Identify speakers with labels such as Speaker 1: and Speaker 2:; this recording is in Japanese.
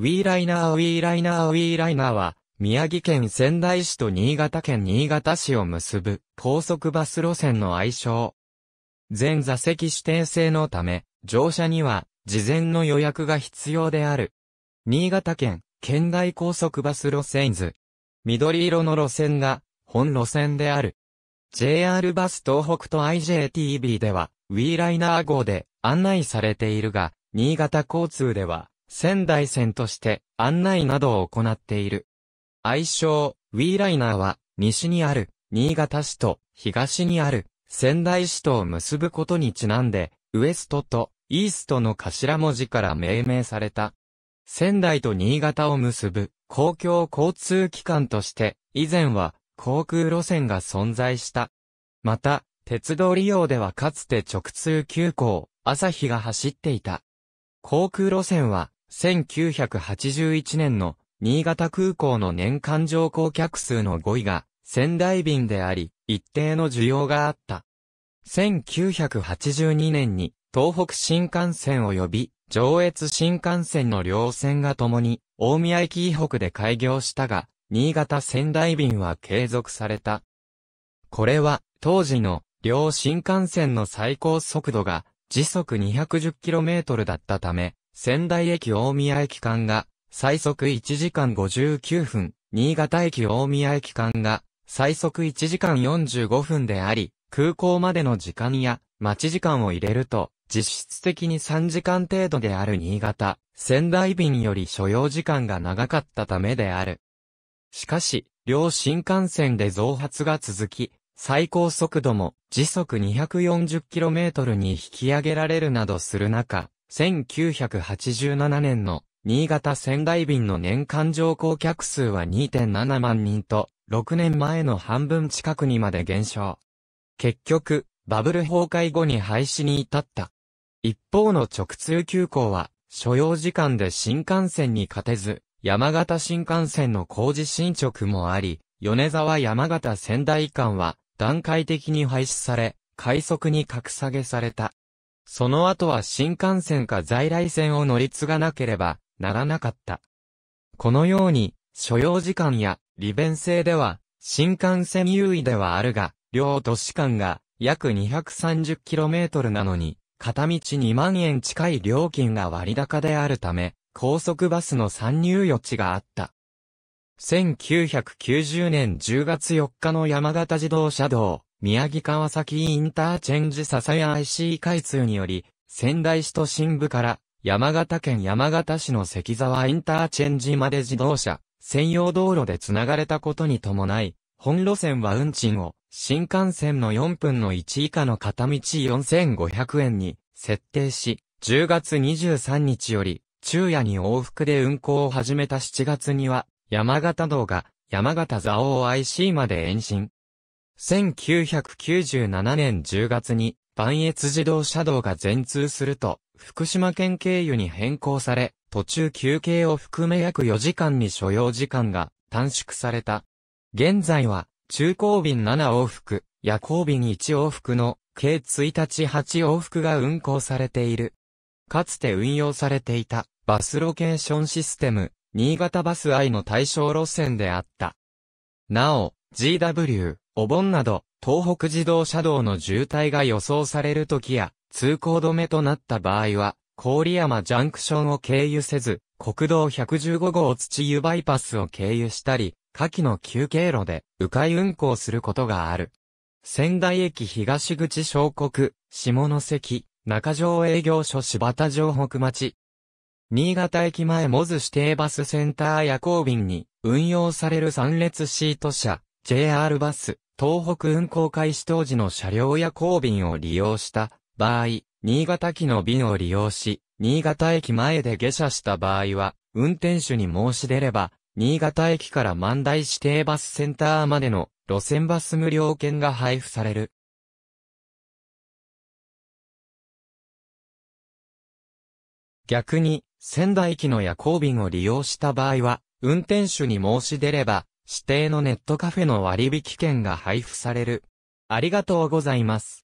Speaker 1: ウィーライナーウィーライナーウィーライナーは、宮城県仙台市と新潟県新潟市を結ぶ高速バス路線の愛称。全座席指定制のため、乗車には事前の予約が必要である。新潟県県外高速バス路線図。緑色の路線が本路線である。JR バス東北と i j t v では、ウィーライナー号で案内されているが、新潟交通では、仙台線として案内などを行っている。愛称、ウィーライナーは、西にある、新潟市と、東にある、仙台市とを結ぶことにちなんで、ウエストと、イーストの頭文字から命名された。仙台と新潟を結ぶ、公共交通機関として、以前は、航空路線が存在した。また、鉄道利用ではかつて直通急行、朝日が走っていた。航空路線は、1981年の新潟空港の年間乗降客数の5位が仙台便であり、一定の需要があった。1982年に東北新幹線及び上越新幹線の両線が共に大宮駅以北で開業したが、新潟仙台便は継続された。これは当時の両新幹線の最高速度が時速 210km だったため、仙台駅大宮駅間が、最速1時間59分、新潟駅大宮駅間が、最速1時間45分であり、空港までの時間や、待ち時間を入れると、実質的に3時間程度である新潟、仙台便より所要時間が長かったためである。しかし、両新幹線で増発が続き、最高速度も時速 240km に引き上げられるなどする中、1987年の新潟仙台便の年間乗降客数は2.7万人と、6年前の半分近くにまで減少。結局、バブル崩壊後に廃止に至った。一方の直通急行は、所要時間で新幹線に勝てず、山形新幹線の工事進捗もあり、米沢山形仙台間は段階的に廃止され、快速に格下げされた。その後は新幹線か在来線を乗り継がなければならなかった。このように、所要時間や利便性では、新幹線優位ではあるが、両都市間が約 230km なのに、片道2万円近い料金が割高であるため、高速バスの参入余地があった。1990年10月4日の山形自動車道、宮城川崎インターチェンジ笹谷 IC 開通により、仙台市都心部から山形県山形市の関沢インターチェンジまで自動車、専用道路で繋がれたことに伴い、本路線は運賃を新幹線の4分の1以下の片道4500円に設定し、10月23日より昼夜に往復で運行を始めた7月には山形道が山形蔵王 IC まで延伸。1997年10月に、磐越自動車道が全通すると、福島県経由に変更され、途中休憩を含め約4時間に所要時間が短縮された。現在は、中高便7往復、夜行便1往復の、計1日8往復が運行されている。かつて運用されていた、バスロケーションシステム、新潟バス愛の対象路線であった。なお、GW、お盆など、東北自動車道の渋滞が予想される時や、通行止めとなった場合は、郡山ジャンクションを経由せず、国道115号土湯バイパスを経由したり、下記の休憩路で、迂回運行することがある。仙台駅東口小国、下関、中条営業所柴田城北町。新潟駅前モズ指定バスセンター夜行便に運用される3列シート車、JR バス、東北運行開始当時の車両や交便を利用した場合、新潟機の便を利用し、新潟駅前で下車した場合は、運転手に申し出れば、新潟駅から万代指定バスセンターまでの路線バス無料券が配布される。逆に、仙台駅の夜行便を利用した場合は、運転手に申し出れば、指定のネットカフェの割引券が配布される。ありがとうございます。